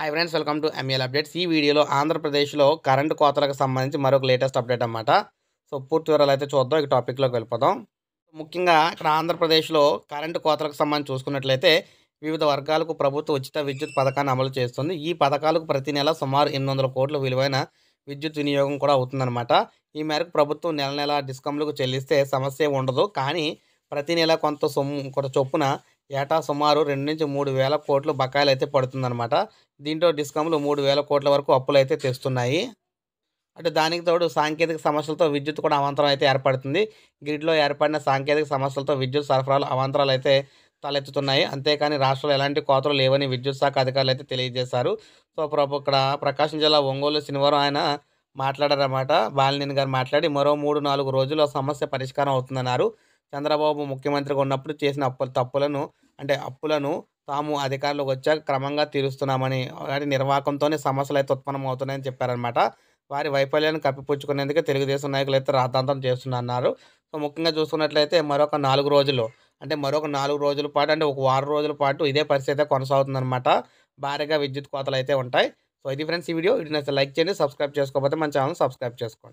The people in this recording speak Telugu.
hi friends welcome to ML updates ఈ వీడియోలో ఆంధ్రప్రదేశ్లో కరెంటు కోతలకు సంబంధించి మరొక లేటెస్ట్ అప్డేట్ అనమాట సో పూర్తి వివరాలు అయితే చూద్దాం ఇక టాపిక్లోకి వెళ్ళిపోదాం ముఖ్యంగా ఇక్కడ ఆంధ్రప్రదేశ్లో కరెంటు కోతలకు సంబంధించి చూసుకున్నట్లయితే వివిధ వర్గాలకు ప్రభుత్వ ఉచిత విద్యుత్ పథకాన్ని అమలు చేస్తుంది ఈ పథకాలకు ప్రతి నెల సుమారు ఎనిమిది వందల కోట్ల విలువైన విద్యుత్ వినియోగం కూడా అవుతుందన్నమాట ఈ మేరకు ప్రభుత్వం నెల నెల డిస్కమ్లకు చెల్లిస్తే సమస్య ఉండదు కానీ ప్రతి నెల కొంత సొమ్ము కొంత చొప్పున ఏటా సుమారు రెండు నుంచి మూడు వేల కోట్లు బకాయిలు అయితే పడుతుందన్నమాట దీంట్లో డిస్కమ్లు మూడు వేల కోట్ల వరకు అప్పులు అయితే తెస్తున్నాయి అంటే దానికి తోడు సాంకేతిక సమస్యలతో విద్యుత్ కూడా అవాంతరం అయితే ఏర్పడుతుంది గ్రిడ్లో ఏర్పడిన సాంకేతిక సమస్యలతో విద్యుత్ సరఫరాలు అవాంతరాలు అయితే తలెత్తుతున్నాయి అంతేకాని రాష్ట్రంలో ఎలాంటి కోతలు లేవని విద్యుత్ శాఖ అధికారులు అయితే తెలియజేశారు సో ప్రభు ఇక్కడ ప్రకాశం జిల్లా ఒంగోలు శనివారం ఆయన మాట్లాడారన్నమాట బాలినేని గారు మాట్లాడి మరో మూడు నాలుగు రోజుల్లో సమస్య పరిష్కారం అవుతుందన్నారు చంద్రబాబు ముఖ్యమంత్రిగా ఉన్నప్పుడు చేసిన అప్పుల తప్పులను అంటే అప్పులను తాము అధికారులకు వచ్చాక క్రమంగా తీరుస్తున్నామని వాటి నిర్వాహకంతోనే సమస్యలు అయితే ఉత్పన్నం అవుతున్నాయని చెప్పారనమాట వారి వైఫల్యాన్ని కప్పిపుచ్చుకునేందుకే తెలుగుదేశం నాయకులు అయితే రాద్ధాంతం చేస్తున్నారు సో ముఖ్యంగా చూసుకున్నట్లయితే మరొక నాలుగు రోజులు అంటే మరొక నాలుగు రోజుల పాటు అంటే ఒక వారం రోజుల పాటు ఇదే పరిస్థితి అయితే కొనసాగుతుందన్నమాట భారీగా విద్యుత్ కోతలు అయితే ఉంటాయి సో ఇది ఫ్రెండ్స్ ఈ వీడియో ఇటు లైక్ చేయండి సబ్స్క్రైబ్ చేసుకోకపోతే మన ఛానల్ సబ్స్క్రైబ్ చేసుకోండి